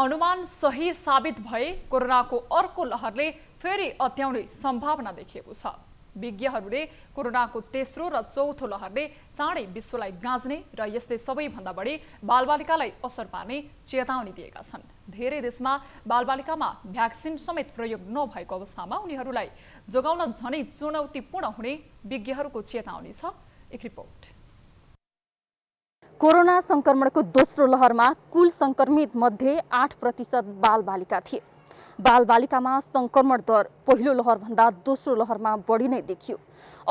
अनुमान सही साबित भए कोरोनाको अर्को लहरले फेरि अत्याउने सम्भावना देखिएको छ विज्ञहरूले कोरोनाको तेस्रो र चौथो लहरले चाँडै विश्वलाई गाँज्ने र यसले सबैभन्दा बढी बालबालिकालाई असर पार्ने चेतावनी दिएका छन् धेरै देशमा बालबालिकामा भ्याक्सिन समेत प्रयोग नभएको अवस्थामा उनीहरूलाई जोगाउन झनै चुनौतीपूर्ण हुने विज्ञहरूको चेतावनी छ एक रिपोर्ट कोरोना सङ्क्रमणको दोस्रो लहरमा कुल सङ्क्रमित मध्ये आठ प्रतिशत बालबालिका थिए बालबालिकामा सङ्क्रमण दर पहिलो लहरभन्दा दोस्रो लहरमा बढी नै देखियो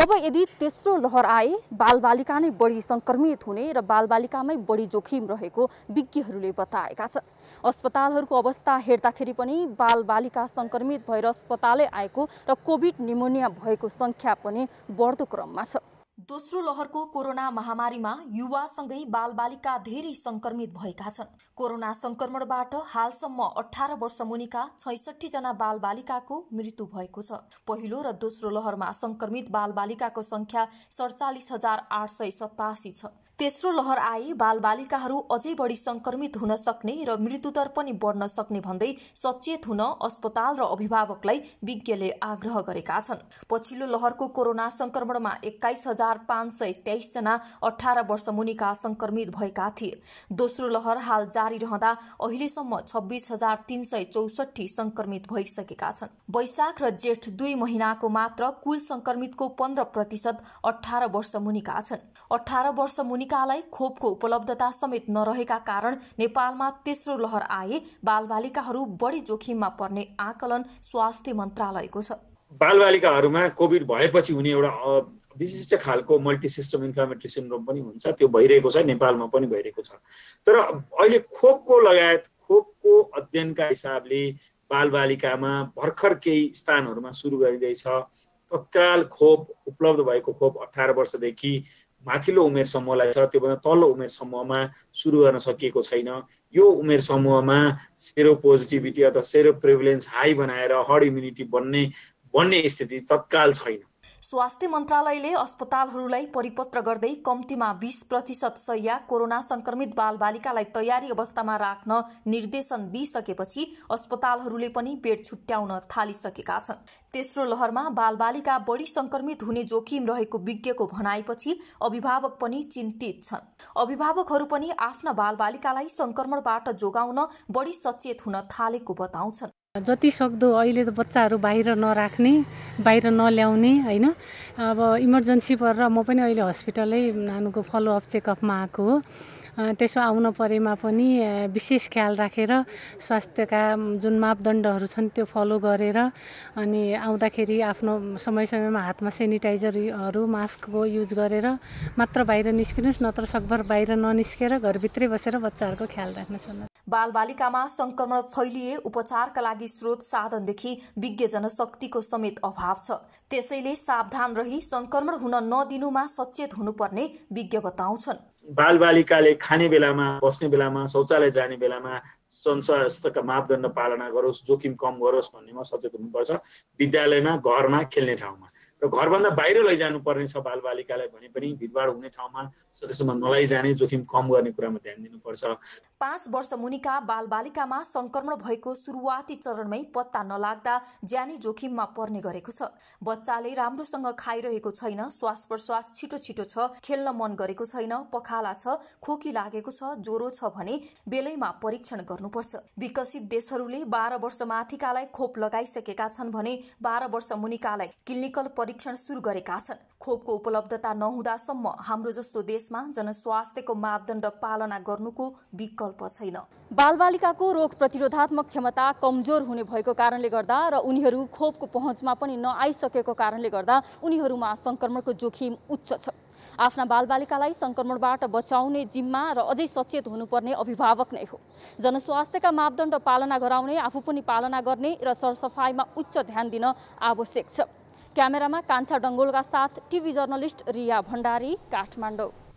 अब यदि तेस्रो लहर आए बालबालिका नै बढी सङ्क्रमित हुने र बालबालिकामै बढी जोखिम रहेको विज्ञहरूले बताएका छन् अस्पतालहरूको अवस्था हेर्दाखेरि पनि बालबालिका सङ्क्रमित भएर अस्पतालै आएको र कोभिड निमोनिया भएको सङ्ख्या पनि बढ्दो क्रममा छ दोस्रो लहरको कोरोना महामारीमा युवासँगै बालबालिका धेरै संक्रमित भएका छन् कोरोना संक्रमणबाट हालसम्म अठार वर्ष मुनिका छैसठी जना बालबालिकाको मृत्यु भएको छ पहिलो र दोस्रो लहरमा संक्रमित बालबालिकाको संख्या सडचालिस हजार आठ सय सतासी छ तेस्रो लहर आए बालबालिकाहरू अझै बढी संक्रमित हुन सक्ने र मृत्युदर पनि बढ्न सक्ने भन्दै सचेत हुन अस्पताल र अभिभावकलाई विज्ञले आग्रह गरेका छन् पछिल्लो लहरको कोरोना संक्रमणमा एक्काइस हजार हजार पाँच सय तेइसजना अठार वर्ष मुनिका संक्रमित भएका थिए दोस्रो लहर हाल जारी रहँदा अहिलेसम्म छब्बिस हजार तीन सय चौसठी संक्रमित भइसकेका छन् वैशाख र जेठ दुई महिनाको मात्र कुल संक्रमितको पन्ध्र प्रतिशत अठार वर्ष मुनिका छन् अठार वर्ष मुनिकालाई खोपको उपलब्धता समेत नरहेका कारण नेपालमा तेस्रो लहर आए बालबालिकाहरू बढी जोखिममा पर्ने आकलन स्वास्थ्य मन्त्रालयको छ बालबालिकाहरूमा कोभिड भएपछि हुने एउटा विशिष्ट खालको मल्टिसिस्टम इन्फ्लामेट्री सिन्ड्रोम पनि हुन्छ त्यो भइरहेको छ नेपालमा पनि भइरहेको छ तर अहिले खोपको लगायत खोपको अध्ययनका हिसाबले बालबालिकामा भर्खर केही स्थानहरूमा सुरु गरिँदैछ तत्काल खोप उपलब्ध भएको खोप अठार वर्षदेखि माथिल्लो उमेर समूहलाई छ त्योभन्दा तल्लो उमेर समूहमा सुरु गर्न सकिएको छैन यो उमेर समूहमा सेरो पोजिटिभिटी अथवा सेरो प्रिभिलेन्स हाई बनाएर हर्ड इम्युनिटी बन्ने बन्ने स्थिति तत्काल छैन स्वास्थ्य मन्त्रालयले अस्पतालहरूलाई परिपत्र गर्दै कम्तीमा बिस प्रतिशत शैया कोरोना संक्रमित बालबालिकालाई तयारी अवस्थामा राख्न निर्देशन दिइसकेपछि अस्पतालहरूले पनि बेड छुट्याउन थालिसकेका छन् तेस्रो लहरमा बालबालिका बढी संक्रमित हुने जोखिम रहेको विज्ञको भनाएपछि अभिभावक पनि चिन्तित छन् अभिभावकहरू पनि आफ्ना बालबालिकालाई संक्रमणबाट जोगाउन बढी सचेत हुन थालेको बताउँछन् जति सक्दो अहिले त बच्चाहरू बाहिर नराख्ने बाहिर नल्याउने होइन अब इमर्जेन्सी परेर म पनि अहिले हस्पिटलै नानुको फलोअप चेकअपमा आएको हो त्यसो आउन परेमा पनि विशेष ख्याल राखेर स्वास्थ्यका जुन मापदण्डहरू छन् त्यो फलो गरेर अनि आउँदाखेरि आफ्नो समय समयमा हातमा सेनिटाइजरहरू मास्कको युज गरेर मात्र बाहिर निस्किनुहोस् नत्र सकभर बाहिर ननिस्केर घरभित्रै बसेर बच्चाहरूको ख्याल राख्न सक्नु बालबालिकामा संक्रमण फैलिए उपचारका लागि स्रोत साधनदेखि विज्ञ जनशक्तिको समेत अभाव छ त्यसैले सावधान रही संक्रमण हुन नदिनुमा सचेत हुनुपर्ने विज्ञ बताउँछन् बालबालिकाले खाने बेलामा बस्ने बेलामा शौचालय जाने बेलामा संसारका मापदण्ड पालना गरोस् जोखिम कम गरोस् भन्नेमा सचेत हुनुपर्छ विद्यालयमा घरमा खेल्ने ठाउँमा र घरभन्दा बाहिर लैजानुपर्ने छ बालबालिकालाई भने पनि भिडभाड हुने ठाउँमा सकेसम्म नलैजाने जोखिम कम गर्ने कुरामा ध्यान दिनुपर्छ पाँच वर्ष मुनिका बालबालिकामा संक्रमण भएको सुरुवाती चरणमै पत्ता नलाग्दा ज्यानी जोखिममा पर्ने गरेको छ बच्चाले राम्रोसँग खाइरहेको छैन श्वास प्रश्वास छिटो छिटो छ खेल्न मन गरेको छैन पखाला छ खोकी लागेको छ ज्वरो छ भने बेलैमा परीक्षण गर्नुपर्छ विकसित देशहरूले बाह्र वर्ष माथिकालाई खोप लगाइसकेका छन् भने बाह्र वर्ष मुनिकालाई क्लिनिकल परीक्षण सुरु गरेका छन् खोपको उपलब्धता नहुँदासम्म हाम्रो जस्तो देशमा जनस्वास्थ्यको मापदण्ड पालना गर्नुको विकल्प विकल्प छैन बालबालिकाको रोग प्रतिरोधात्मक क्षमता कमजोर हुने भएको कारणले गर्दा र उनीहरू खोपको पहुँचमा पनि नआइसकेको कारणले गर्दा उनीहरूमा सङ्क्रमणको जोखिम उच्च छ आफ्ना बालबालिकालाई सङ्क्रमणबाट बचाउने जिम्मा र अझै सचेत हुनुपर्ने अभिभावक नै हो जनस्वास्थ्यका मापदण्ड पालना गराउने आफू पनि पालना गर्ने र सरसफाइमा उच्च ध्यान दिन आवश्यक छ क्यामेरामा कान्छा डङ्गोलका साथ टिभी जर्नलिस्ट रिया भण्डारी काठमाडौँ